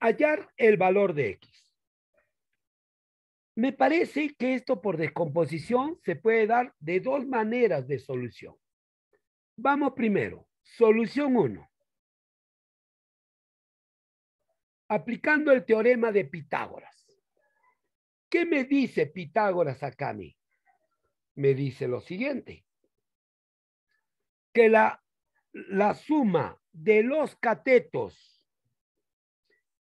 hallar el valor de X. Me parece que esto por descomposición se puede dar de dos maneras de solución. Vamos primero, solución 1. Aplicando el teorema de Pitágoras. ¿Qué me dice Pitágoras acá a mí? Me dice lo siguiente, que la, la suma de los catetos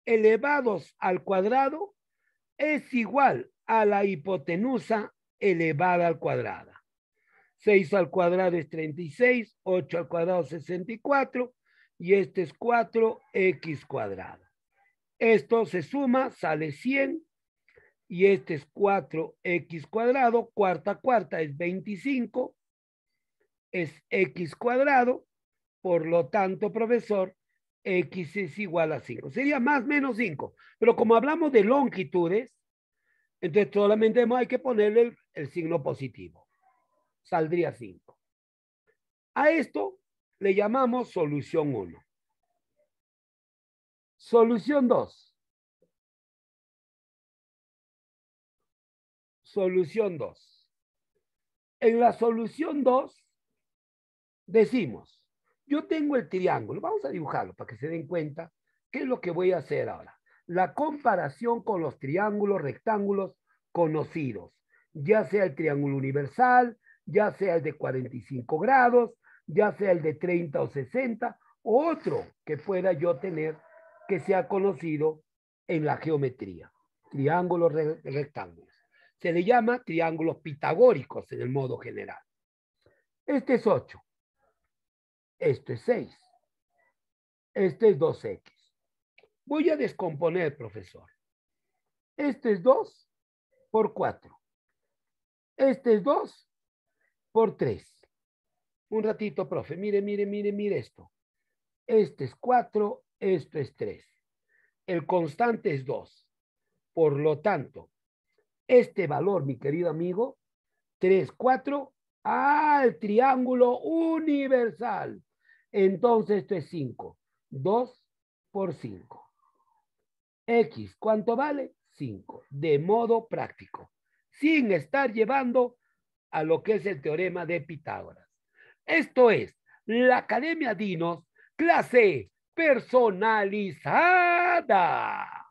elevados al cuadrado es igual a la hipotenusa elevada al cuadrado. 6 al cuadrado es 36, 8 al cuadrado es 64 y este es 4x cuadrado. Esto se suma, sale 100 y este es 4x cuadrado, cuarta cuarta es 25, es x cuadrado, por lo tanto, profesor, x es igual a 5. Sería más menos 5. Pero como hablamos de longitudes, entonces solamente hay que ponerle el, el signo positivo. Saldría 5. A esto le llamamos solución 1. Solución 2. Solución 2. En la solución 2 decimos yo tengo el triángulo, vamos a dibujarlo para que se den cuenta qué es lo que voy a hacer ahora. La comparación con los triángulos rectángulos conocidos, ya sea el triángulo universal, ya sea el de 45 grados, ya sea el de 30 o 60, o otro que pueda yo tener que sea conocido en la geometría. Triángulos rectángulos. Se le llama triángulos pitagóricos en el modo general. Este es 8. Esto es 6. Este es 2x. Este Voy a descomponer, profesor. Este es 2 por 4. Este es 2 por 3. Un ratito, profe. Mire, mire, mire, mire esto. Este es 4, esto es 3. El constante es 2. Por lo tanto, este valor, mi querido amigo, 3, 4, al triángulo universal. Entonces esto es 5. 2 por 5. X, ¿cuánto vale? 5. De modo práctico. Sin estar llevando a lo que es el teorema de Pitágoras. Esto es la Academia Dinos, clase personalizada.